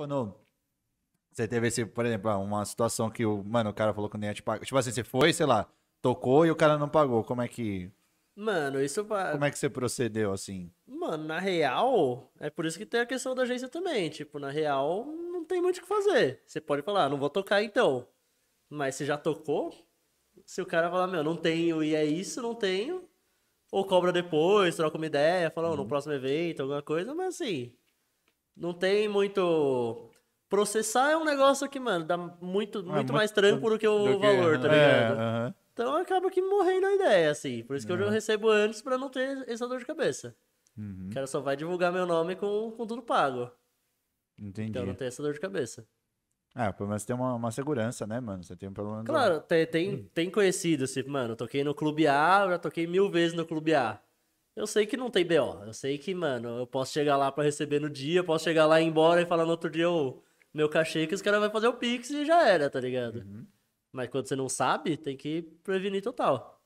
quando você teve esse, por exemplo, ah, uma situação que o, mano, o cara falou que não ia te pagar. Tipo assim, você foi, sei lá, tocou e o cara não pagou. Como é que. Mano, isso. Como é que você procedeu assim? Mano, na real, é por isso que tem a questão da agência também. Tipo, na real, não tem muito o que fazer. Você pode falar, ah, não vou tocar então. Mas se já tocou, se o cara falar, meu, não tenho e é isso, não tenho. Ou cobra depois, troca uma ideia, fala, oh, no uhum. próximo evento, alguma coisa, mas assim, não tem muito. Processar é um negócio que, mano, dá muito, ah, muito, é, muito mais tranco do que o do valor, que, tá é, ligado? É, uh -huh. Então acaba que morrendo a ideia, assim. Por isso que eu já é. recebo antes para não ter essa dor de cabeça. Uhum. O cara só vai divulgar meu nome com, com tudo pago. Entendi. Então não tem essa dor de cabeça. Ah, pelo menos tem uma, uma segurança, né, mano? Você tem um problema. Claro, do... tem, tem, tem conhecido, assim, mano, toquei no Clube A, já toquei mil vezes no Clube A eu sei que não tem BO. Eu sei que, mano, eu posso chegar lá para receber no dia, posso chegar lá e ir embora e falar no outro dia o meu cachê que os caras vão fazer o Pix e já era, tá ligado? Uhum. Mas quando você não sabe, tem que prevenir total.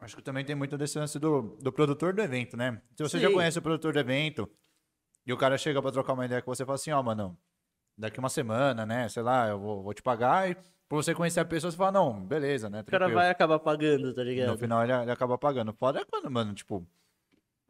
Acho que também tem muito desse lance do, do produtor do evento, né? Se você Sim. já conhece o produtor do evento e o cara chega para trocar uma ideia com você e fala assim, ó, oh, mano, daqui uma semana, né? Sei lá, eu vou, vou te pagar e Pra você conhecer a pessoa, você fala, não, beleza, né? Tranquilo. O cara vai acabar pagando, tá ligado? No final ele, ele acaba pagando. Foda é quando, mano, tipo,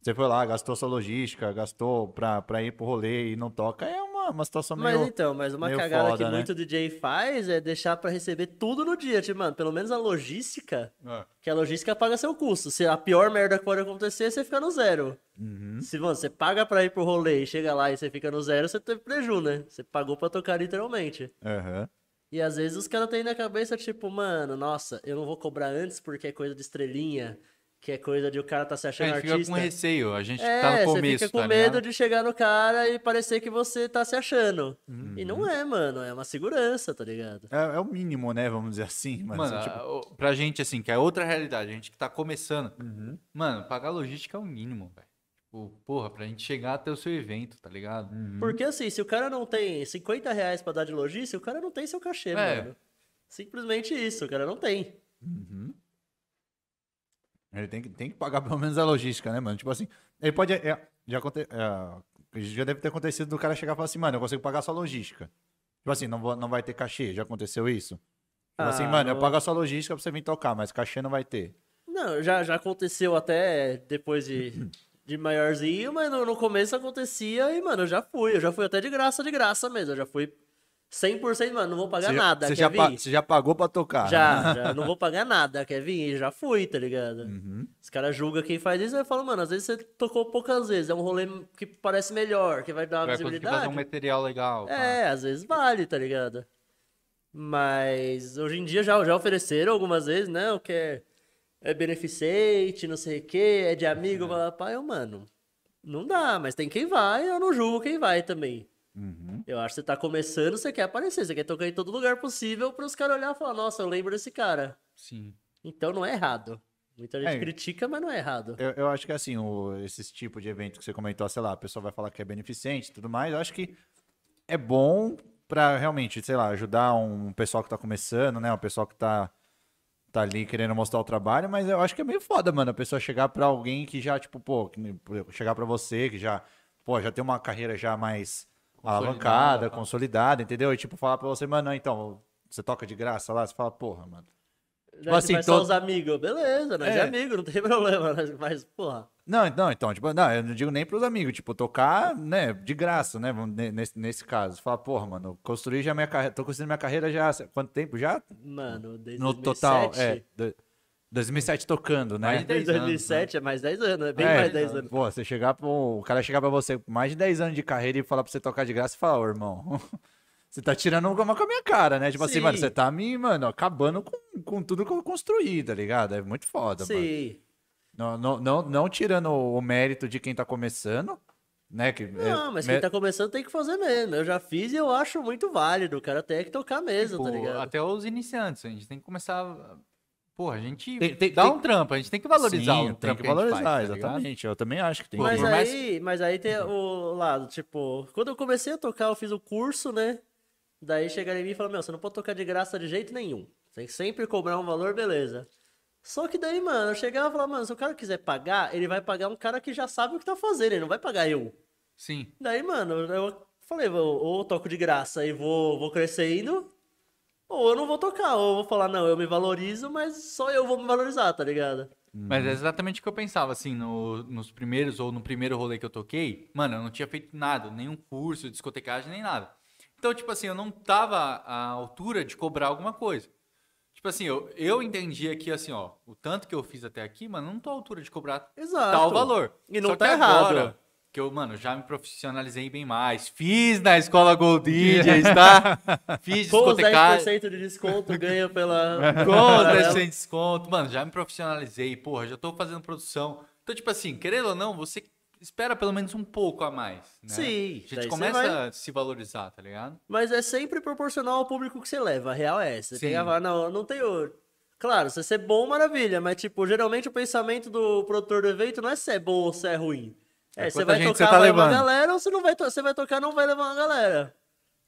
você foi lá, gastou sua logística, gastou pra, pra ir pro rolê e não toca, é uma, uma situação melhor meio Mas então, mas uma cagada foda, que né? muito DJ faz é deixar pra receber tudo no dia. Tipo, mano, pelo menos a logística, é. que a logística paga seu custo. Se a pior merda que pode acontecer, você fica no zero. Uhum. Se, mano, você paga pra ir pro rolê e chega lá e você fica no zero, você teve prejuízo, né? Você pagou pra tocar literalmente. Aham. Uhum. E às vezes os caras têm tá na cabeça, tipo, mano, nossa, eu não vou cobrar antes porque é coisa de estrelinha, que é coisa de o cara tá se achando a gente artista. fica com receio, a gente é, tá no é, começo, você fica com tá medo ligado? de chegar no cara e parecer que você tá se achando. Uhum. E não é, mano, é uma segurança, tá ligado? É, é o mínimo, né, vamos dizer assim. Mas, mano, assim, tipo... pra gente, assim, que é outra realidade, a gente que tá começando, uhum. mano, pagar logística é o mínimo, velho. Tipo, porra, pra gente chegar até o seu evento, tá ligado? Uhum. Porque assim, se o cara não tem 50 reais pra dar de logística, o cara não tem seu cachê, é. mano. Simplesmente isso, o cara não tem. Uhum. Ele tem que, tem que pagar pelo menos a logística, né, mano? Tipo assim, ele pode. É, já, aconte, é, já deve ter acontecido do cara chegar e falar assim, mano, eu consigo pagar só logística. Tipo assim, não, vou, não vai ter cachê, já aconteceu isso? Tipo assim, ah, assim, mano, não... eu pago a sua logística pra você vir tocar, mas cachê não vai ter. Não, já, já aconteceu até depois de de maiorzinho, mas no, no, começo acontecia e, mano, eu já fui. Eu já fui até de graça, de graça mesmo. Eu já fui 100%, mano, não vou pagar você nada. Você já, pa, você já pagou pra tocar. Já, já. Não vou pagar nada, quer vir? Já fui, tá ligado? Uhum. Os caras julgam quem faz isso e falam, mano, às vezes você tocou poucas vezes. É um rolê que parece melhor, que vai dar uma vai visibilidade. fazer um material legal. É, às vezes vale, tá ligado? Mas hoje em dia já, já ofereceram algumas vezes, né? O que é é beneficente, não sei o quê, é de amigo, uhum. É. pai, eu, mano, não dá, mas tem quem vai, eu não julgo quem vai também. Uhum. Eu acho que você tá começando, você quer aparecer, você quer tocar em todo lugar possível para os caras olhar e falar, nossa, eu lembro desse cara. Sim. Então não é errado. Muita gente é, critica, mas não é errado. Eu, eu acho que assim, o, esses tipo de evento que você comentou, sei lá, a pessoa vai falar que é beneficente e tudo mais, eu acho que é bom para realmente, sei lá, ajudar um pessoal que está começando, né? Um pessoal que está tá ali querendo mostrar o trabalho, mas eu acho que é meio foda, mano, a pessoa chegar para alguém que já, tipo, pô, chegar para você, que já, pô, já tem uma carreira já mais consolidada, alavancada, tá? consolidada, entendeu? E, tipo, falar pra você, mano, não, então, você toca de graça lá, você fala, porra, mano. Né, tipo, tipo assim, nós é amigos. Beleza, nós é. é amigo, não tem problema. Né? Mas, porra. Não, não, então, tipo, não, eu não digo nem pros amigos, tipo, tocar, né, de graça, né, nesse, nesse caso. Falar, porra, mano, construí já minha carreira, tô construindo minha carreira já, quanto tempo já? Mano, desde No 2007. total, é, 2007 tocando, né? Mais de 10 2007 anos, né? é mais 10 anos, é bem é, mais 10 anos. Pô, você chegar pro, o cara chegar pra você com mais de 10 anos de carreira e falar pra você tocar de graça, e fala, ô irmão, Você tá tirando uma com a minha cara, né? Tipo Sim. assim, mano, você tá me, mano, acabando com, com tudo que eu construí, tá ligado? É muito foda, Sim. mano. Sim. Não, não, não, não tirando o mérito de quem tá começando, né? Que é não, é, mas quem me... tá começando tem que fazer mesmo. Eu já fiz e eu acho muito válido. O cara tem que tocar mesmo, tá tipo, tá ligado? Até os iniciantes, a gente tem que começar. Pô, a gente tem, tem, dá tem... um trampo, a gente tem que valorizar Sim, o trampo. Tem que valorizar, que tá faz, exatamente. eu também acho que tem mas Aí, mas aí tem o lado, tipo, quando eu comecei a tocar, eu fiz o curso, né? Daí chegaram em mim e falaram, meu, você não pode tocar de graça de jeito nenhum. tem que sempre cobrar um valor, beleza. Só que daí, mano, eu chegava e falava, mano, se o cara quiser pagar, ele vai pagar um cara que já sabe o que tá fazendo, ele não vai pagar eu. Sim. Daí, mano, eu falei, ou eu toco de graça e vou, vou crescendo, ou eu não vou tocar, ou eu vou falar, não, eu me valorizo, mas só eu vou me valorizar, tá ligado? Mas é uhum. exatamente o que eu pensava, assim, no, nos primeiros ou no primeiro rolê que eu toquei, mano, eu não tinha feito nada, nenhum curso, discotecagem, nem nada. Então, tipo assim, eu não tava à altura de cobrar alguma coisa. Tipo assim, eu, eu entendi aqui assim, ó, o tanto que eu fiz até aqui, mano, não tô à altura de cobrar Exato. tal valor. E não Só tá que errado. Agora, que eu, mano, já me profissionalizei bem mais. Fiz na escola Gold DJs, tá? Fiz discotecagem. Com 10% de desconto ganha pela... Com 10% de desconto. Mano, já me profissionalizei, porra, já tô fazendo produção. Então, tipo assim, querendo ou não, você espera pelo menos um pouco a mais. Né? Sim. A gente começa vai... a se valorizar, tá ligado? Mas é sempre proporcional ao público que você leva, a real é essa. Você tem a... não, não tenho. Claro, se você é bom, maravilha, mas, tipo, geralmente o pensamento do produtor do evento não é se é bom ou se é ruim. É, é você vai tocar, tá vai levar uma galera, ou você não vai, to... você vai tocar, não vai levar uma galera.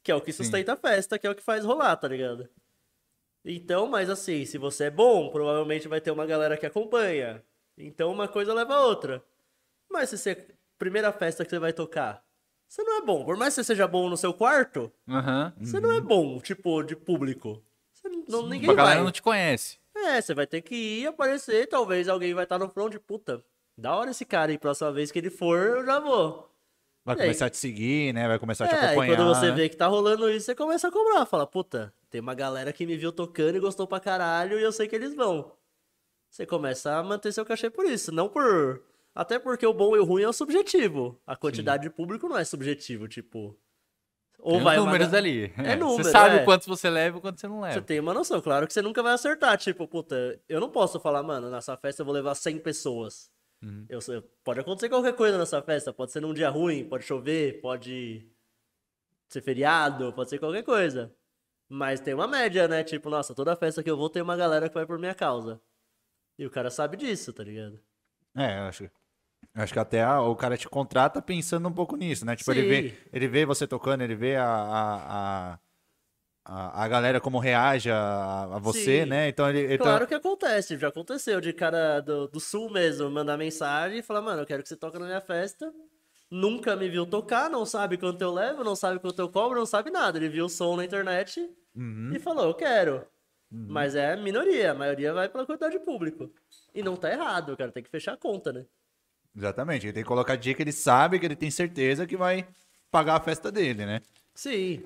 Que é o que sustenta Sim. a festa, que é o que faz rolar, tá ligado? Então, mas assim, se você é bom, provavelmente vai ter uma galera que acompanha. Então uma coisa leva a outra. Mas se você. Primeira festa que você vai tocar, você não é bom. Por mais que você seja bom no seu quarto, uhum. você não é uhum. bom, tipo, de público. Você não, Sim, ninguém tipo, a galera vai. não te conhece. É, você vai ter que ir aparecer, talvez alguém vai estar tá no front, puta. Da hora esse cara, e próxima vez que ele for, eu já vou. Vai e começar aí? a te seguir, né? Vai começar a te acompanhar. É, e quando você né? vê que tá rolando isso, você começa a cobrar. Fala, puta, tem uma galera que me viu tocando e gostou pra caralho e eu sei que eles vão. Você começa a manter seu cachê por isso, não por até porque o bom e o ruim é o subjetivo. A quantidade Sim. de público não é subjetivo, tipo. Ou tem vai números uma... ali. É, é número. Você sabe é. quanto você leva e quanto você não leva. Você tem uma noção, claro que você nunca vai acertar. Tipo, puta, eu não posso falar, mano, nessa festa eu vou levar 100 pessoas. Uhum. Eu, pode acontecer qualquer coisa nessa festa. Pode ser num dia ruim, pode chover, pode ser feriado, pode ser qualquer coisa. Mas tem uma média, né? Tipo, nossa, toda festa que eu vou tem uma galera que vai por minha causa. E o cara sabe disso, tá ligado? É, eu acho. Acho que até a, o cara te contrata pensando um pouco nisso, né? Tipo, ele vê, ele vê você tocando, ele vê a, a, a, a galera como reage a, a você, Sim. né? Então ele, ele então Claro tá... que acontece, já aconteceu de cara do, do sul mesmo mandar mensagem e falar, mano, eu quero que você toque na minha festa. Nunca me viu tocar, não sabe quanto eu levo, não sabe quanto eu cobro, não sabe nada. Ele viu o som na internet uhum. e falou, eu quero. Uhum. Mas é minoria, a maioria vai pela quantidade de público. E não tá errado, cara, tem que fechar a conta, né? Exatamente. Ele tem que colocar dia que ele sabe, que ele tem certeza que vai pagar a festa dele, né? Sim.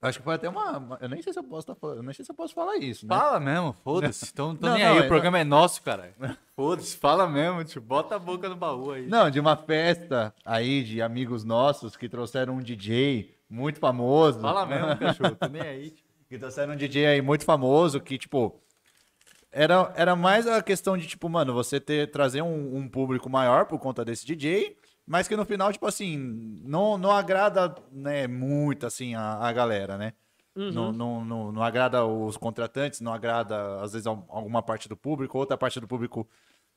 Acho que foi até uma. Eu nem sei se eu posso, tá eu nem sei se eu posso falar isso, né? Fala mesmo, foda-se. Então não, nem não, aí, o é, programa é nosso, cara. Foda-se, fala mesmo, tipo, bota a boca no baú aí. Não, de uma festa aí de amigos nossos que trouxeram um DJ muito famoso. Fala mesmo, cachorro, tô nem aí. Tipo. Que trouxeram um DJ aí muito famoso que, tipo, era, era mais a questão de, tipo, mano, você ter, trazer um, um público maior por conta desse DJ, mas que no final, tipo assim, não, não agrada né, muito, assim, a, a galera, né? Uhum. Não, não, não, não, agrada os contratantes, não agrada, às vezes, alguma parte do público, outra parte do público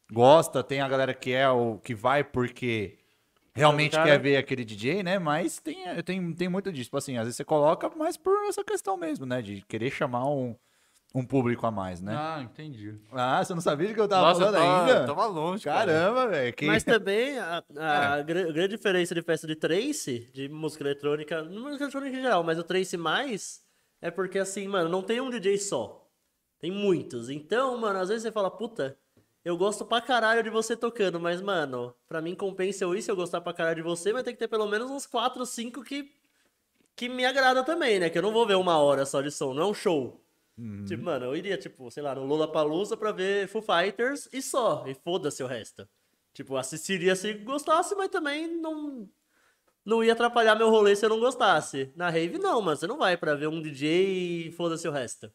gosta, tem a galera que é o que vai porque realmente cara... quer ver aquele DJ, né? Mas tem, tem, tem muito disso. Tipo assim, às vezes você coloca, mas por essa questão mesmo, né? De querer chamar um, um público a mais, né? Ah, entendi. Ah, você não sabia de que eu tava Nossa, falando eu tava, ainda? Eu tava longe. Caramba, velho. Que... Mas também a, a é. grande diferença de festa de Trace, de música eletrônica, não música eletrônica em geral, mas o Trace mais, é porque assim, mano, não tem um DJ só. Tem muitos. Então, mano, às vezes você fala, puta, eu gosto pra caralho de você tocando, mas, mano, pra mim compensa eu isso, eu gostar pra caralho de você, mas tem que ter pelo menos uns 4 ou 5 que, que me agrada também, né? Que eu não vou ver uma hora só de som, não é um show. Uhum. Tipo, mano, eu iria, tipo, sei lá, no Lula Palusa pra ver Foo Fighters e só. E foda-se o resto. Tipo, assistiria se gostasse, mas também não. Não ia atrapalhar meu rolê se eu não gostasse. Na rave, não, mano. Você não vai pra ver um DJ e foda-se o resto.